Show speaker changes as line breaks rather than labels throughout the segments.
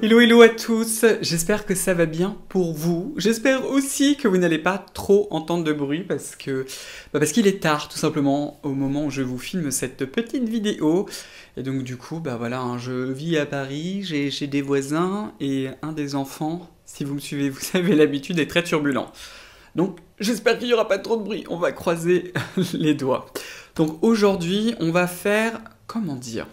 Hello hello à tous, j'espère que ça va bien pour vous. J'espère aussi que vous n'allez pas trop entendre de bruit parce que bah, parce qu'il est tard tout simplement au moment où je vous filme cette petite vidéo. Et donc du coup, bah voilà, hein, je vis à Paris, j'ai des voisins et un des enfants, si vous me suivez, vous savez l'habitude, est très turbulent. Donc j'espère qu'il n'y aura pas trop de bruit, on va croiser les doigts. Donc aujourd'hui, on va faire, comment dire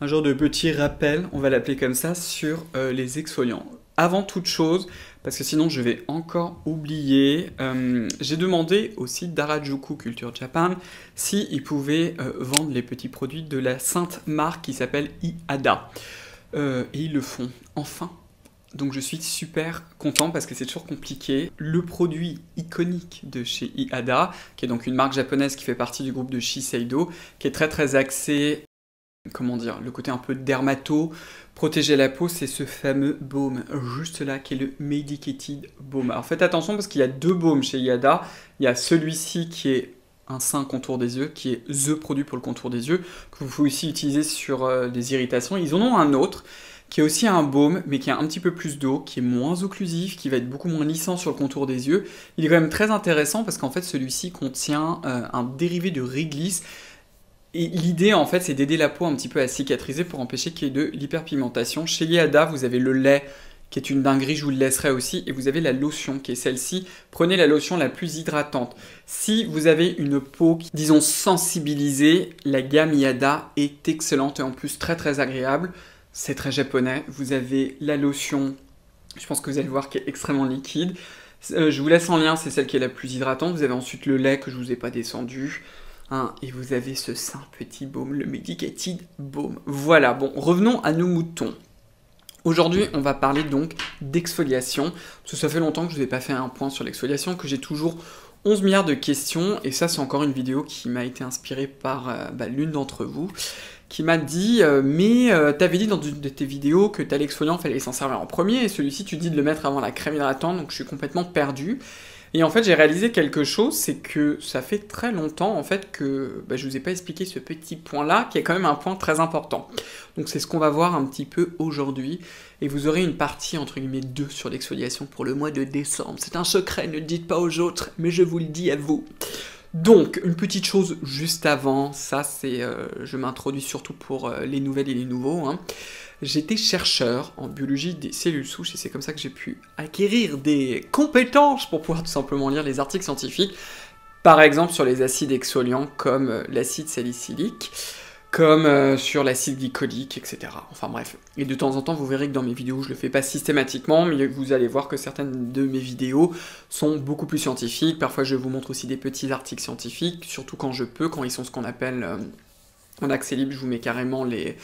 un genre de petit rappel, on va l'appeler comme ça, sur euh, les exfoliants. Avant toute chose, parce que sinon je vais encore oublier, euh, j'ai demandé au site d'Arajuku Culture Japan s'ils si pouvaient euh, vendre les petits produits de la sainte marque qui s'appelle Iada. et ils le font, enfin donc je suis super content parce que c'est toujours compliqué. Le produit iconique de chez Iada, qui est donc une marque japonaise qui fait partie du groupe de Shiseido, qui est très très axé comment dire, le côté un peu dermato, protéger la peau, c'est ce fameux baume juste là qui est le Medicated Baume. Alors faites attention parce qu'il y a deux baumes chez Yada. Il y a celui-ci qui est un sein contour des yeux, qui est THE produit pour le contour des yeux, que vous pouvez aussi utiliser sur euh, des irritations. Ils en ont un autre qui est aussi un baume, mais qui a un petit peu plus d'eau, qui est moins occlusif, qui va être beaucoup moins lissant sur le contour des yeux. Il est quand même très intéressant parce qu'en fait celui-ci contient euh, un dérivé de réglisse, et l'idée, en fait, c'est d'aider la peau un petit peu à cicatriser pour empêcher qu'il y ait de l'hyperpigmentation. Chez Yada, vous avez le lait qui est une dinguerie, je vous le laisserai aussi, et vous avez la lotion qui est celle-ci. Prenez la lotion la plus hydratante. Si vous avez une peau, disons, sensibilisée, la gamme Yada est excellente et en plus très très agréable. C'est très japonais. Vous avez la lotion, je pense que vous allez voir, qui est extrêmement liquide. Euh, je vous laisse en lien, c'est celle qui est la plus hydratante. Vous avez ensuite le lait que je ne vous ai pas descendu. Hein, et vous avez ce saint petit baume, le Medicated Baume. Voilà, bon, revenons à nos moutons. Aujourd'hui, on va parler donc d'exfoliation, ça fait longtemps que je ai pas fait un point sur l'exfoliation, que j'ai toujours 11 milliards de questions, et ça c'est encore une vidéo qui m'a été inspirée par euh, bah, l'une d'entre vous, qui m'a dit euh, Mais euh, tu avais dit dans une de tes vidéos que as l'exfoliant, fallait s'en servir en premier, et celui-ci tu dis de le mettre avant la crème hydratante, donc je suis complètement perdue. Et en fait, j'ai réalisé quelque chose, c'est que ça fait très longtemps en fait que je bah, je vous ai pas expliqué ce petit point-là, qui est quand même un point très important. Donc c'est ce qu'on va voir un petit peu aujourd'hui, et vous aurez une partie entre guillemets 2 sur l'exfoliation pour le mois de décembre. C'est un secret, ne le dites pas aux autres, mais je vous le dis à vous. Donc, une petite chose juste avant, ça c'est, euh, je m'introduis surtout pour euh, les nouvelles et les nouveaux. Hein. J'étais chercheur en biologie des cellules souches et c'est comme ça que j'ai pu acquérir des compétences pour pouvoir tout simplement lire les articles scientifiques, par exemple sur les acides exfoliants comme euh, l'acide salicylique, comme euh, sur l'acide glycolique, etc. Enfin bref. Et de temps en temps, vous verrez que dans mes vidéos, je le fais pas systématiquement, mais vous allez voir que certaines de mes vidéos sont beaucoup plus scientifiques. Parfois, je vous montre aussi des petits articles scientifiques, surtout quand je peux, quand ils sont ce qu'on appelle... Euh, en accès libre, je vous mets carrément les,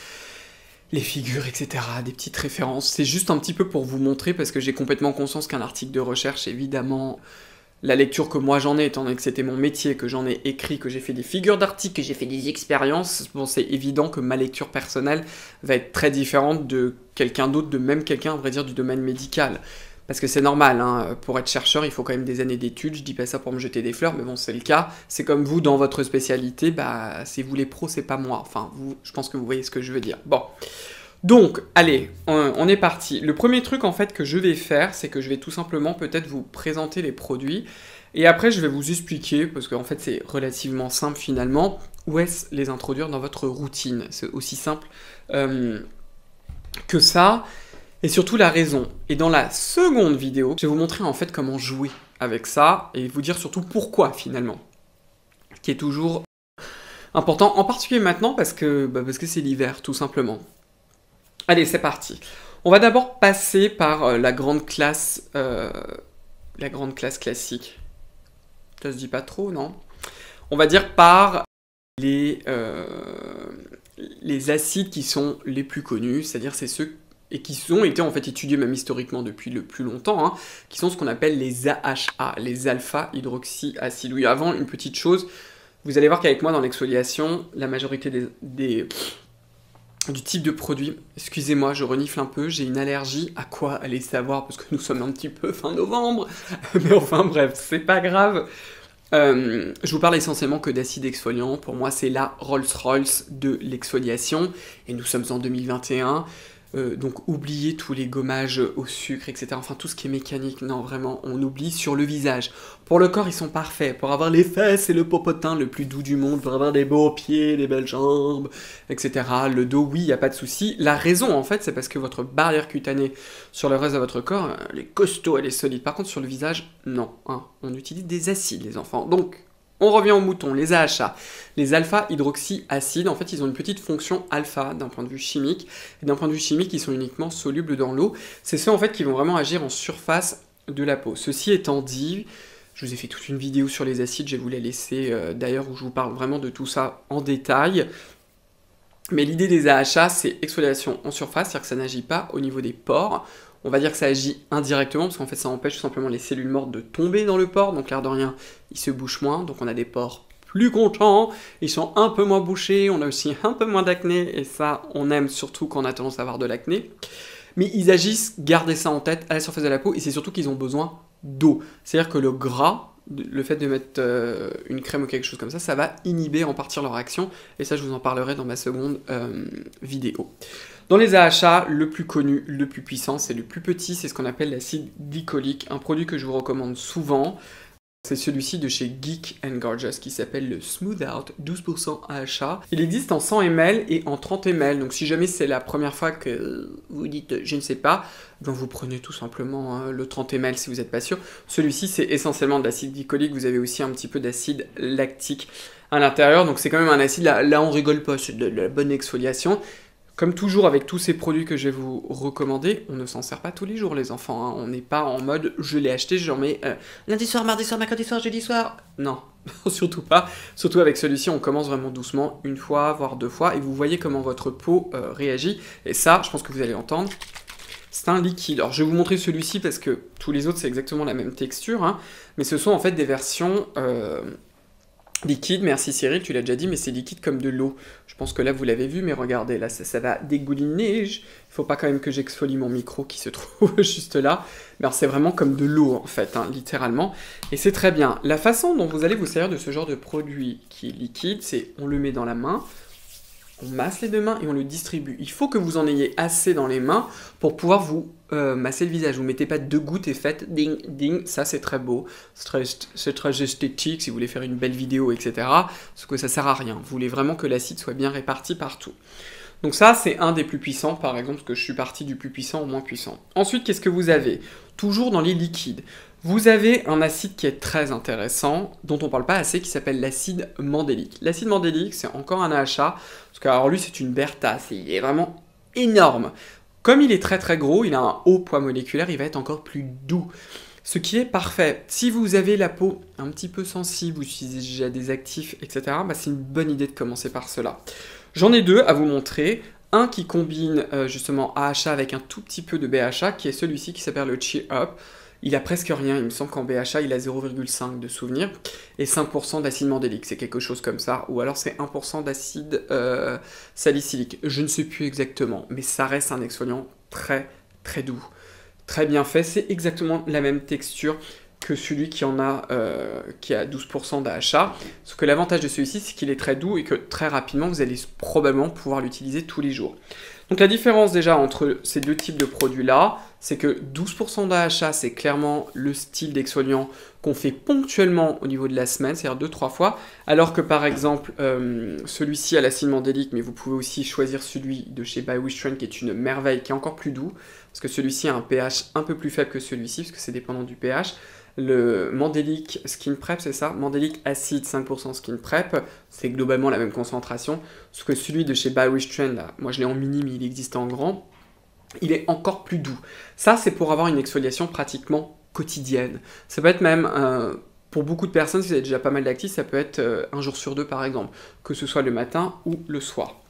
les figures, etc., des petites références. C'est juste un petit peu pour vous montrer, parce que j'ai complètement conscience qu'un article de recherche, évidemment, la lecture que moi j'en ai, étant donné que c'était mon métier, que j'en ai écrit, que j'ai fait des figures d'articles, que j'ai fait des expériences, bon, c'est évident que ma lecture personnelle va être très différente de quelqu'un d'autre, de même quelqu'un, à vrai dire, du domaine médical. Parce que c'est normal, hein, pour être chercheur, il faut quand même des années d'études, je dis pas ça pour me jeter des fleurs, mais bon, c'est le cas. C'est comme vous, dans votre spécialité, bah, c'est vous les pros, c'est pas moi. Enfin, vous, je pense que vous voyez ce que je veux dire. Bon. Donc, allez, on, est parti. Le premier truc, en fait, que je vais faire, c'est que je vais tout simplement peut-être vous présenter les produits. Et après, je vais vous expliquer, parce qu'en fait, c'est relativement simple finalement, où est-ce les introduire dans votre routine. C'est aussi simple euh, que ça et surtout la raison. Et dans la seconde vidéo, je vais vous montrer en fait comment jouer avec ça et vous dire surtout pourquoi finalement. qui est toujours important, en particulier maintenant parce que bah, parce que c'est l'hiver tout simplement. Allez, c'est parti. On va d'abord passer par euh, la grande classe, euh, la grande classe classique. Ça se dit pas trop, non On va dire par les, euh, les acides qui sont les plus connus, c'est-à-dire c'est ceux et qui ont été en fait étudiés même historiquement depuis le plus longtemps, hein, qui sont ce qu'on appelle les AHA, les alpha-hydroxyacides. Oui, avant, une petite chose, vous allez voir qu'avec moi dans l'exfoliation, la majorité des, du type de produit. Excusez-moi, je renifle un peu, j'ai une allergie. À quoi aller savoir Parce que nous sommes un petit peu fin novembre. Mais enfin bref, c'est pas grave. Euh, je vous parle essentiellement que d'acide exfoliant. Pour moi, c'est la Rolls-Royce de l'exfoliation. Et nous sommes en 2021. Euh, donc oubliez tous les gommages au sucre, etc. Enfin tout ce qui est mécanique, non vraiment, on oublie sur le visage. Pour le corps, ils sont parfaits. Pour avoir les fesses et le popotin le plus doux du monde, pour avoir des beaux pieds, des belles jambes, etc. Le dos, oui, il a pas de souci. La raison, en fait, c'est parce que votre barrière cutanée sur le reste de votre corps, elle est costaud, elle est solide. Par contre, sur le visage, non. Hein. On utilise des acides, les enfants. Donc, on revient aux moutons, les AHA. Les alpha-hydroxyacides, en fait, ils ont une petite fonction alpha d'un point de vue chimique. Et d'un point de vue chimique, ils sont uniquement solubles dans l'eau. C'est ceux, en fait, qui vont vraiment agir en surface de la peau. Ceci étant dit, je vous ai fait toute une vidéo sur les acides, je vais vous la laisser euh, d'ailleurs où je vous parle vraiment de tout ça en détail. Mais l'idée des AHA, c'est exfoliation en surface, c'est-à-dire que ça n'agit pas au niveau des pores. On va dire que ça agit indirectement, parce qu'en fait ça empêche tout simplement les cellules mortes de tomber dans le porc, donc l'air de rien, ils se bouchent moins, donc on a des porcs plus contents, ils sont un peu moins bouchés, on a aussi un peu moins d'acné, et ça on aime surtout quand on a tendance à avoir de l'acné. Mais ils agissent, gardez ça en tête, à la surface de la peau, et c'est surtout qu'ils ont besoin d'eau. C'est-à-dire que le gras, le fait de mettre euh, une crème ou quelque chose comme ça, ça va inhiber en partie leur action, et ça je vous en parlerai dans ma seconde euh, vidéo. Dans les AHA, le plus connu, le plus puissant, c'est le plus petit, c'est ce qu'on appelle l'acide glycolique, un produit que je vous recommande souvent. C'est celui-ci de chez Geek and Gorgeous qui s'appelle le Smooth Out 12% AHA. Il existe en 100 ml et en 30 ml. Donc si jamais c'est la première fois que vous dites je ne sais pas, ben vous prenez tout simplement hein, le 30 ml si vous n'êtes pas sûr. Celui-ci c'est essentiellement de l'acide glycolique, vous avez aussi un petit peu d'acide lactique à l'intérieur. Donc c'est quand même un acide, là, on rigole pas, c'est de la bonne exfoliation. Comme toujours avec tous ces produits que je vais vous recommander, on ne s'en sert pas tous les jours les enfants. Hein. On n'est pas en mode je l'ai acheté, j'en mets euh, lundi soir, mardi soir, mercredi soir, jeudi soir. Non, surtout pas. Surtout avec celui-ci, on commence vraiment doucement, une fois, voire deux fois, et vous voyez comment votre peau euh, réagit. Et ça, je pense que vous allez entendre. C'est un liquide. Alors je vais vous montrer celui-ci parce que tous les autres c'est exactement la même texture, hein. mais ce sont en fait des versions euh, Liquide, merci Cyril, tu l'as déjà dit, mais c'est liquide comme de l'eau. Je pense que là, vous l'avez vu, mais regardez, là, ça, ça va dégouliner. Il faut pas quand même que j'exfolie mon micro qui se trouve juste là. Mais c'est vraiment comme de l'eau, en fait, hein, littéralement. Et c'est très bien. La façon dont vous allez vous servir de ce genre de produit qui est liquide, c'est on le met dans la main, on masse les deux mains et on le distribue. Il faut que vous en ayez assez dans les mains pour pouvoir vous euh, masser le visage. Vous mettez pas deux gouttes et faites ding ding, ça c'est très beau, c'est très, esthétique si vous voulez faire une belle vidéo, etc. Parce que ça sert à rien. Vous voulez vraiment que l'acide soit bien réparti partout. Donc ça, c'est un des plus puissants, par exemple, parce que je suis parti du plus puissant au moins puissant. Ensuite, qu'est-ce que vous avez Toujours dans les liquides. Vous avez un acide qui est très intéressant, dont on ne parle pas assez, qui s'appelle l'acide mandélique. L'acide mandélique, c'est encore un AHA, parce que alors lui, c'est une berta, il est vraiment énorme. Comme il est très très gros, il a un haut poids moléculaire, il va être encore plus doux. Ce qui est parfait. Si vous avez la peau un petit peu sensible, vous utilisez déjà des actifs, etc., bah, c'est une bonne idée de commencer par cela. J'en ai deux à vous montrer un qui combine euh, justement AHA avec un tout petit peu de BHA, qui est celui-ci qui s'appelle le Cheer Up il a presque rien. Il me semble qu'en BHA, il a 0,5 de souvenir et 5% d'acide mandélique. C'est quelque chose comme ça. Ou alors c'est 1% d'acide euh, salicylique. Je ne sais plus exactement, mais ça reste un exfoliant très très doux, très bien fait. C'est exactement la même texture que celui qui en a euh, qui a 12% d'AHA, Sauf que l'avantage de celui-ci, c'est qu'il est très doux et que très rapidement, vous allez probablement pouvoir l'utiliser tous les jours. Donc la différence déjà entre ces deux types de produits-là, c'est que 12% d'achat, c'est clairement le style d'exfoliant qu'on fait ponctuellement au niveau de la semaine, c'est-à-dire 2-3 fois, alors que par exemple euh, celui-ci à l'acide mandélique, mais vous pouvez aussi choisir celui de chez By qui est une merveille, qui est encore plus doux, parce que celui-ci a un pH un peu plus faible que celui-ci, parce que c'est dépendant du pH le Mandelic Skin Prep, c'est ça Mandelic Acid 5% Skin Prep, c'est globalement la même concentration, ce que celui de chez Rich Trend, moi je l'ai en mini mais il existe en grand, il est encore plus doux. Ça c'est pour avoir une exfoliation pratiquement quotidienne. Ça peut être même... Euh, pour beaucoup de personnes, si vous avez déjà pas mal d'actifs, ça peut être euh, un jour sur deux par exemple, que ce soit le matin ou le soir.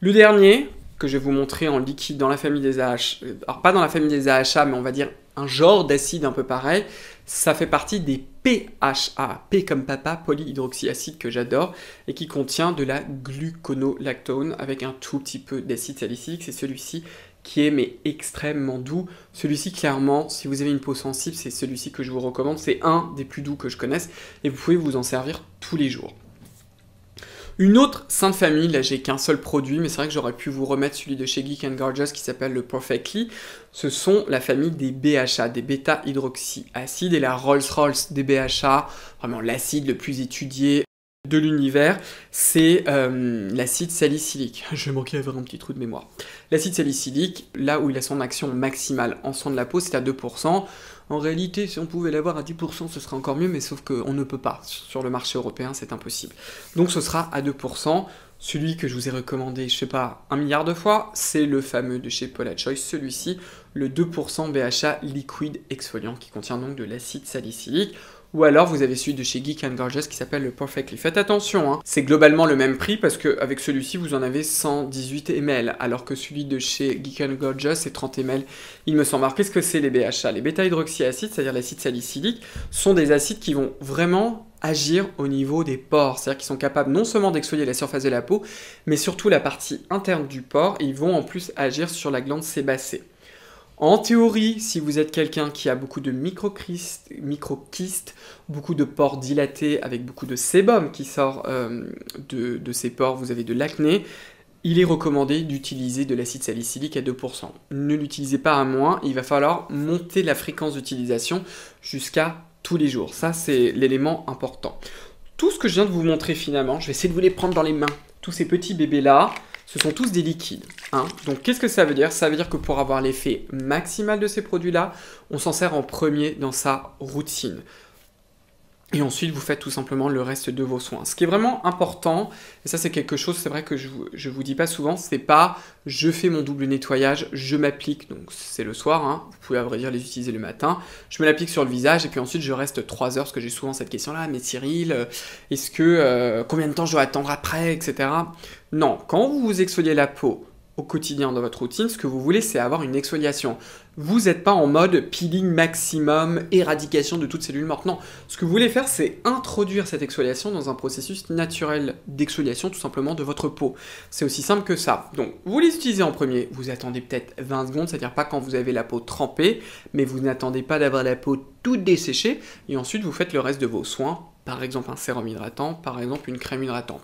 Le dernier, que je vais vous montrer en liquide dans la famille des AHA, euh, alors pas dans la famille des AHA, mais on va dire un genre d'acide un peu pareil, ça fait partie des PHA, P comme papa, polyhydroxyacide que j'adore, et qui contient de la gluconolactone avec un tout petit peu d'acide salicylique, c'est celui-ci qui est mais extrêmement doux. Celui-ci, clairement, si vous avez une peau sensible, c'est celui-ci que je vous recommande. C'est un des plus doux que je connaisse et vous pouvez vous en servir tous les jours. Une autre sainte famille, là j'ai qu'un seul produit, mais c'est vrai que j'aurais pu vous remettre celui de chez Geek and Gorgeous qui s'appelle le Perfectly. Ce sont la famille des BHA, des bêta-hydroxyacides et la Rolls-Royce des BHA, vraiment l'acide le plus étudié de l'univers, c'est euh, l'acide salicylique. Je manquais d'avoir un petit trou de mémoire. L'acide salicylique, là où il a son action maximale en soin de la peau, c'est à 2%. En réalité, si on pouvait l'avoir à 10%, ce serait encore mieux, mais sauf qu'on ne peut pas. Sur le marché européen, c'est impossible. Donc ce sera à 2%. Celui que je vous ai recommandé, je sais pas, un milliard de fois, c'est le fameux de chez Paula Choice, celui-ci, le 2% BHA liquide exfoliant qui contient donc de l'acide salicylique ou alors vous avez celui de chez Geek and Gorgeous qui s'appelle le Perfectly. Faites attention, hein. c'est globalement le même prix parce que avec celui-ci vous en avez 118 ml, alors que celui de chez Geek and Gorgeous c'est 30 ml, il me semble. marqué. ce que c'est les BHA Les bêta-hydroxyacides, c'est-à-dire l'acide salicylique, sont des acides qui vont vraiment agir au niveau des pores, c'est-à-dire qu'ils sont capables non seulement d'exfolier la surface de la peau, mais surtout la partie interne du pore, et ils vont en plus agir sur la glande sébacée. En théorie, si vous êtes quelqu'un qui a beaucoup de microkystes, micro beaucoup de pores dilatés avec beaucoup de sébum qui sort euh, de, de ces pores, vous avez de l'acné, il est recommandé d'utiliser de l'acide salicylique à 2%. Ne l'utilisez pas à moins, il va falloir monter la fréquence d'utilisation jusqu'à tous les jours. Ça, c'est l'élément important. Tout ce que je viens de vous montrer finalement, je vais essayer de vous les prendre dans les mains. Tous ces petits bébés-là, ce sont tous des liquides. Hein. Donc qu'est-ce que ça veut dire Ça veut dire que pour avoir l'effet maximal de ces produits-là, on s'en sert en premier dans sa routine. Et ensuite, vous faites tout simplement le reste de vos soins. Ce qui est vraiment important, et ça c'est quelque chose, c'est vrai que je vous, je vous dis pas souvent, c'est pas je fais mon double nettoyage, je m'applique, donc c'est le soir, hein. vous pouvez à vrai dire les utiliser le matin, je me l'applique sur le visage et puis ensuite je reste trois heures, parce que j'ai souvent cette question-là, mais Cyril, euh, est-ce que euh, combien de temps je dois attendre après, etc. Non, quand vous vous exfoliez la peau, au quotidien dans votre routine, ce que vous voulez, c'est avoir une exfoliation. Vous n'êtes pas en mode peeling maximum, éradication de toute cellules mortes. Non, ce que vous voulez faire, c'est introduire cette exfoliation dans un processus naturel d'exfoliation tout simplement de votre peau. C'est aussi simple que ça. Donc, vous les utilisez en premier, vous attendez peut-être 20 secondes, c'est-à-dire pas quand vous avez la peau trempée, mais vous n'attendez pas d'avoir la peau toute desséchée, et ensuite vous faites le reste de vos soins, par exemple un sérum hydratant, par exemple une crème hydratante.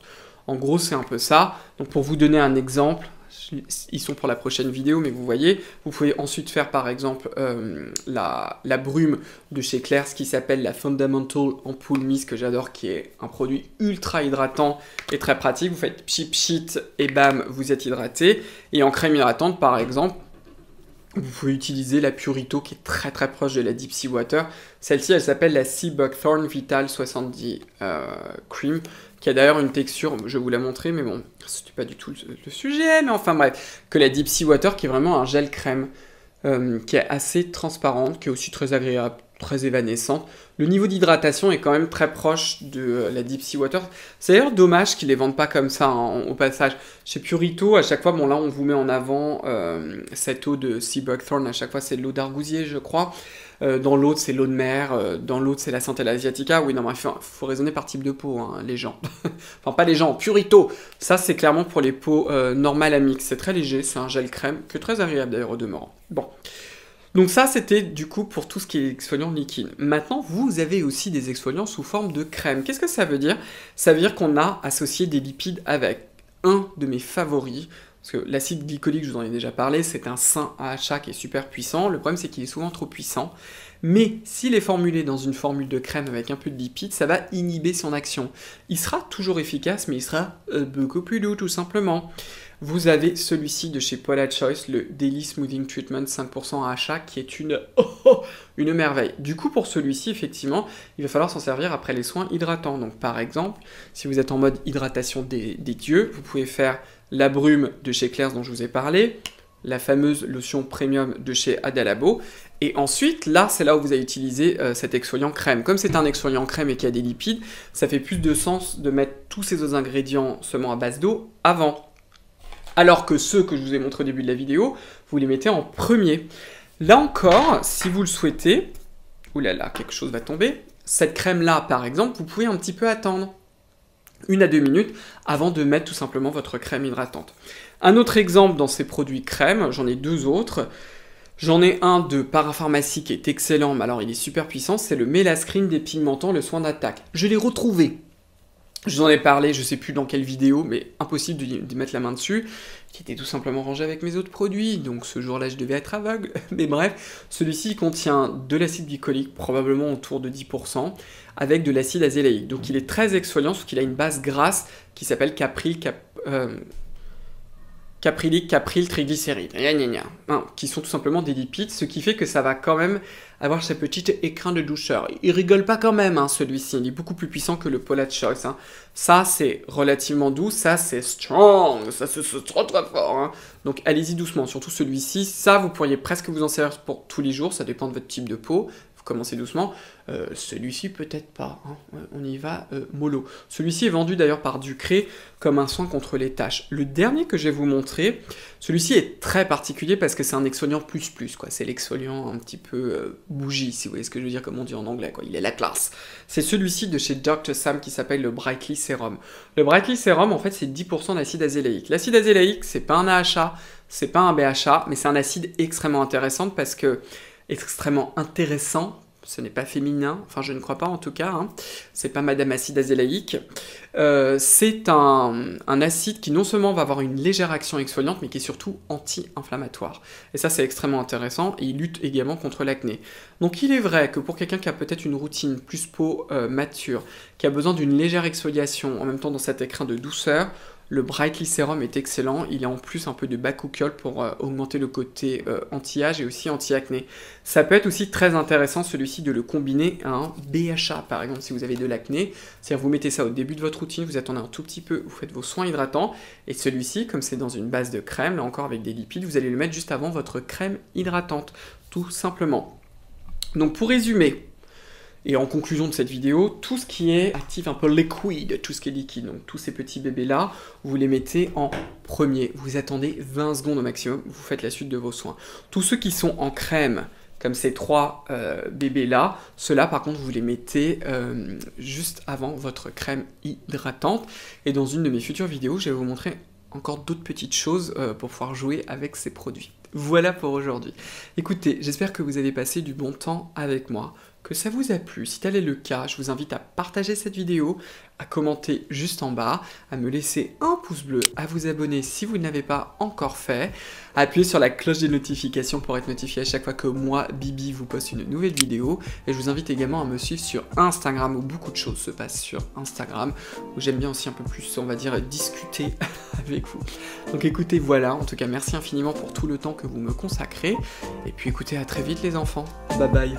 En gros, c'est un peu ça. Donc pour vous donner un exemple, ils sont pour la prochaine vidéo, mais vous voyez, vous pouvez ensuite faire par exemple euh, la, brume de chez Claire, ce qui s'appelle la Fundamental Ampoule Mist, que j'adore, qui est un produit ultra hydratant et très pratique. Vous faites pchit pchit et bam, vous êtes hydraté. Et en crème hydratante, par exemple, vous pouvez utiliser la Purito qui est très très proche de la Deep Sea Water. Celle-ci, elle s'appelle la Sea Buckthorn Vital 70 euh, Cream, qui a d'ailleurs une texture, je vous l'ai montrer, mais bon, c'est pas du tout le, sujet, mais enfin bref, que la Deep Sea Water qui est vraiment un gel crème, euh, qui est assez transparente, qui est aussi très agréable, très évanescente. Le niveau d'hydratation est quand même très proche de euh, la Deep Sea Water. C'est d'ailleurs dommage qu'ils les vendent pas comme ça hein, au passage. Chez Purito, à chaque fois, bon là on vous met en avant euh, cette eau de Sea Buckthorn, à chaque fois c'est de l'eau d'argousier je crois. Euh, dans l'autre c'est l'eau de mer, dans l'autre c'est la santé Asiatica. Oui, non, mais il faut, raisonner par type de peau, hein, les gens. enfin pas les gens, Purito. Ça c'est clairement pour les peaux normales à mix. C'est très léger, c'est un gel crème, que très agréable d'ailleurs au demeurant. Bon. Donc ça, c'était du coup pour tout ce qui est exfoliant liquide. Maintenant, vous avez aussi des exfoliants sous forme de crème. Qu'est-ce que ça veut dire Ça veut dire qu'on a associé des lipides avec. Un de mes favoris, parce que l'acide glycolique, je vous en ai déjà parlé, c'est un à achat qui est super puissant. Le problème, c'est qu'il est souvent trop puissant. Mais s'il est formulé dans une formule de crème avec un peu de lipides, ça va inhiber son action. Il sera toujours efficace, mais il sera euh, beaucoup plus doux, tout simplement vous avez celui-ci de chez Paula Choice, le Daily Smoothing Treatment 5% à achat, qui est une, oh, oh, une merveille. Du coup, pour celui-ci, effectivement, il va falloir s'en servir après les soins hydratants. Donc, par exemple, si vous êtes en mode hydratation des, dieux, vous pouvez faire la brume de chez Claire's dont je vous ai parlé, la fameuse lotion premium de chez Adalabo. Et ensuite, là, c'est là où vous allez utiliser euh, cet exfoliant crème. Comme c'est un exfoliant crème et qu'il y a des lipides, ça fait plus de sens de mettre tous ces autres ingrédients seulement à base d'eau avant alors que ceux que je vous ai montrés au début de la vidéo, vous les mettez en premier. Là encore, si vous le souhaitez, oulala, là là, quelque chose va tomber, cette crème-là, par exemple, vous pouvez un petit peu attendre une à deux minutes avant de mettre tout simplement votre crème hydratante. Un autre exemple dans ces produits crème, j'en ai deux autres. J'en ai un de parapharmacie qui est excellent, mais alors il est super puissant, c'est le des Pigmentants, le soin d'attaque. Je l'ai retrouvé je vous en ai parlé, je sais plus dans quelle vidéo, mais impossible de mettre la main dessus, qui était tout simplement rangé avec mes autres produits, donc ce jour-là je devais être aveugle, mais bref, celui-ci contient de l'acide glycolique, probablement autour de 10%, avec de l'acide azélaïque. Donc il est très exfoliant, sauf qu'il a une base grasse qui s'appelle capril, cap, euh, caprylique, capryl, triglycéride, hein, qui sont tout simplement des lipides, ce qui fait que ça va quand même avoir sa petite écrin de doucheur. Il rigole pas quand même, hein, celui-ci, il est beaucoup plus puissant que le Polar Shocks. Hein. Ça, c'est relativement doux, ça, c'est strong, ça, c'est trop trop fort. Donc allez-y doucement, surtout celui-ci, ça, vous pourriez presque vous en servir pour tous les jours, ça dépend de votre type de peau, commencer doucement. Euh, celui-ci peut-être pas, hein. euh, on y va euh, mollo. Celui-ci est vendu d'ailleurs par Ducré comme un soin contre les taches. Le dernier que je vais vous montrer, celui-ci est très particulier parce que c'est un exfoliant plus plus, quoi. C'est l'exfoliant un petit peu bougie, si vous voyez ce que je veux dire, comme on dit en anglais, quoi. Il est la classe. C'est celui-ci de chez Dr. Sam qui s'appelle le Brightly Serum. Le Brightly Serum, en fait, c'est 10% d'acide azélaïque. L'acide azélaïque, c'est pas un AHA, c'est pas un BHA, mais c'est un acide extrêmement intéressant parce que extrêmement intéressant. Ce n'est pas féminin, enfin je ne crois pas en tout cas. Hein. C'est pas Madame acide azélaïque. Euh, c'est un, acide qui non seulement va avoir une légère action exfoliante, mais qui est surtout anti-inflammatoire. Et ça c'est extrêmement intéressant. Et il lutte également contre l'acné. Donc il est vrai que pour quelqu'un qui a peut-être une routine plus peau euh, mature, qui a besoin d'une légère exfoliation, en même temps dans cet écrin de douceur, le Brightly Serum est excellent, il a en plus un peu de bakuchiol pour euh, augmenter le côté euh, anti-âge et aussi anti-acné. Ça peut être aussi très intéressant celui-ci de le combiner à un BHA par exemple si vous avez de l'acné. C'est-à-dire vous mettez ça au début de votre routine, vous attendez un tout petit peu, vous faites vos soins hydratants et celui-ci comme c'est dans une base de crème, là encore avec des lipides, vous allez le mettre juste avant votre crème hydratante, tout simplement. Donc pour résumer, et en conclusion de cette vidéo, tout ce qui est actif un peu liquide, tout ce qui est liquide, donc tous ces petits bébés-là, vous les mettez en premier. Vous attendez 20 secondes au maximum, vous faites la suite de vos soins. Tous ceux qui sont en crème, comme ces trois euh, bébés-là. Ceux-là, par contre, vous les mettez euh, juste avant votre crème hydratante. Et dans une de mes futures vidéos, je vais vous montrer encore d'autres petites choses euh, pour pouvoir jouer avec ces produits. Voilà pour aujourd'hui. Écoutez, j'espère que vous avez passé du bon temps avec moi que ça vous a plu. Si tel est le cas, je vous invite à partager cette vidéo, à commenter juste en bas, à me laisser un pouce bleu, à vous abonner si vous ne l'avez pas encore fait, à appuyer sur la cloche des notifications pour être notifié à chaque fois que moi, Bibi, vous poste une nouvelle vidéo. Et je vous invite également à me suivre sur Instagram où beaucoup de choses se passent sur Instagram, où j'aime bien aussi un peu plus, on va dire, discuter avec vous. Donc écoutez, voilà, en tout cas merci infiniment pour tout le temps que vous me consacrez. Et puis écoutez, à très vite les enfants. Bye bye.